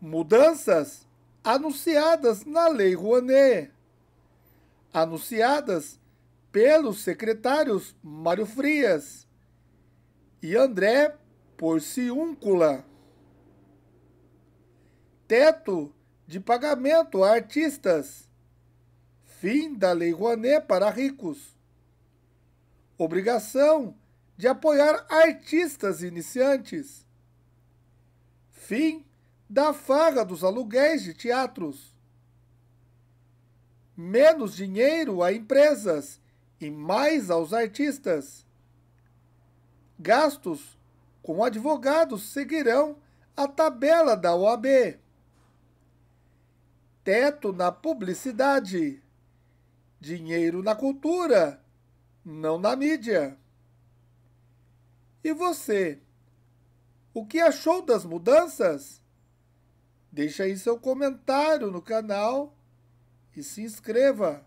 mudanças anunciadas na Lei Rouanet, anunciadas pelos secretários Mário Frias e André Porciúncula. Teto de pagamento a artistas. Fim da Lei Rouanet para ricos. Obrigação de apoiar artistas iniciantes. Fim da farra dos aluguéis de teatros. Menos dinheiro a empresas e mais aos artistas. Gastos com advogados seguirão a tabela da OAB. Teto na publicidade. Dinheiro na cultura, não na mídia. E você? O que achou das mudanças? Deixe aí seu comentário no canal e se inscreva.